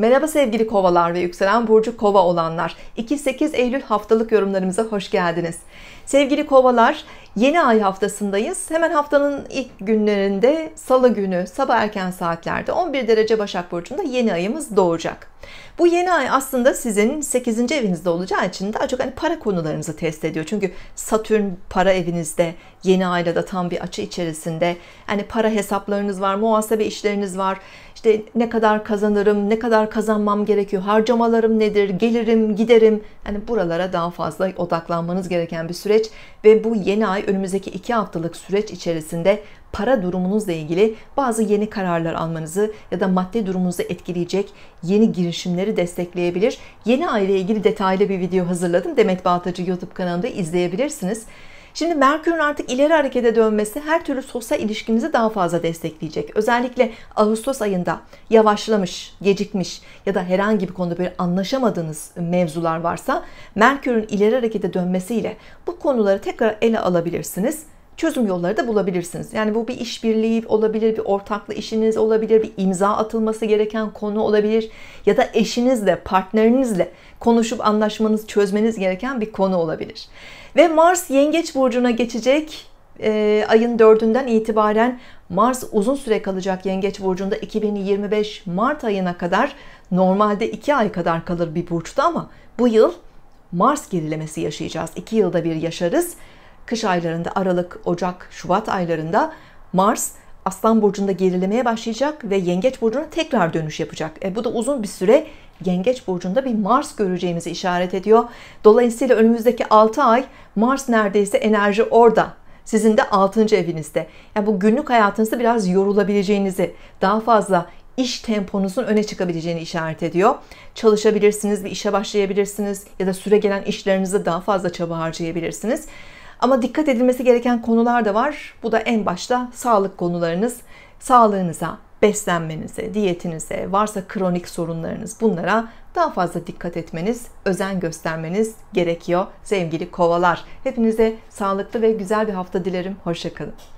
Merhaba sevgili kovalar ve yükselen burcu kova olanlar. 2-8 Eylül haftalık yorumlarımıza hoş geldiniz. Sevgili kovalar Yeni ay haftasındayız. Hemen haftanın ilk günlerinde salı günü sabah erken saatlerde 11 derece Başak Burcu'nda yeni ayımız doğacak. Bu yeni ay aslında sizin 8. evinizde olacağı için daha çok hani para konularınızı test ediyor. Çünkü Satürn para evinizde, yeni ayla da tam bir açı içerisinde. Hani para hesaplarınız var, muhasebe işleriniz var. İşte ne kadar kazanırım, ne kadar kazanmam gerekiyor, harcamalarım nedir, gelirim, giderim. Hani buralara daha fazla odaklanmanız gereken bir süreç ve bu yeni ay önümüzdeki iki haftalık süreç içerisinde para durumunuzla ilgili bazı yeni kararlar almanızı ya da maddi durumunuzu etkileyecek yeni girişimleri destekleyebilir. Yeni aile ilgili detaylı bir video hazırladım. Demet Bağtacı YouTube kanalında izleyebilirsiniz. Şimdi Merkür'ün artık ileri harekete dönmesi her türlü sosyal ilişkimizi daha fazla destekleyecek. Özellikle Ağustos ayında yavaşlamış, gecikmiş ya da herhangi bir konuda böyle anlaşamadığınız mevzular varsa Merkür'ün ileri harekete dönmesiyle bu konuları tekrar ele alabilirsiniz çözüm yolları da bulabilirsiniz. Yani bu bir işbirliği olabilir, bir ortaklı işiniz olabilir, bir imza atılması gereken konu olabilir ya da eşinizle, partnerinizle konuşup anlaşmanız, çözmeniz gereken bir konu olabilir. Ve Mars Yengeç burcuna geçecek e, ayın 4'ünden itibaren Mars uzun süre kalacak Yengeç burcunda 2025 Mart ayına kadar normalde 2 ay kadar kalır bir burçta ama bu yıl Mars gerilemesi yaşayacağız. 2 yılda bir yaşarız kış aylarında Aralık, Ocak, Şubat aylarında Mars Aslan burcunda gerilemeye başlayacak ve Yengeç burcuna tekrar dönüş yapacak. E, bu da uzun bir süre Yengeç burcunda bir Mars göreceğimizi işaret ediyor. Dolayısıyla önümüzdeki 6 ay Mars neredeyse enerji orada. Sizin de 6. evinizde. Yani bu günlük hayatınızda biraz yorulabileceğinizi, daha fazla iş temponuzun öne çıkabileceğini işaret ediyor. Çalışabilirsiniz, bir işe başlayabilirsiniz ya da süre gelen işlerinizi daha fazla çaba harcayabilirsiniz. Ama dikkat edilmesi gereken konular da var. Bu da en başta sağlık konularınız. Sağlığınıza, beslenmenize, diyetinize, varsa kronik sorunlarınız bunlara daha fazla dikkat etmeniz, özen göstermeniz gerekiyor sevgili kovalar. Hepinize sağlıklı ve güzel bir hafta dilerim. Hoşçakalın.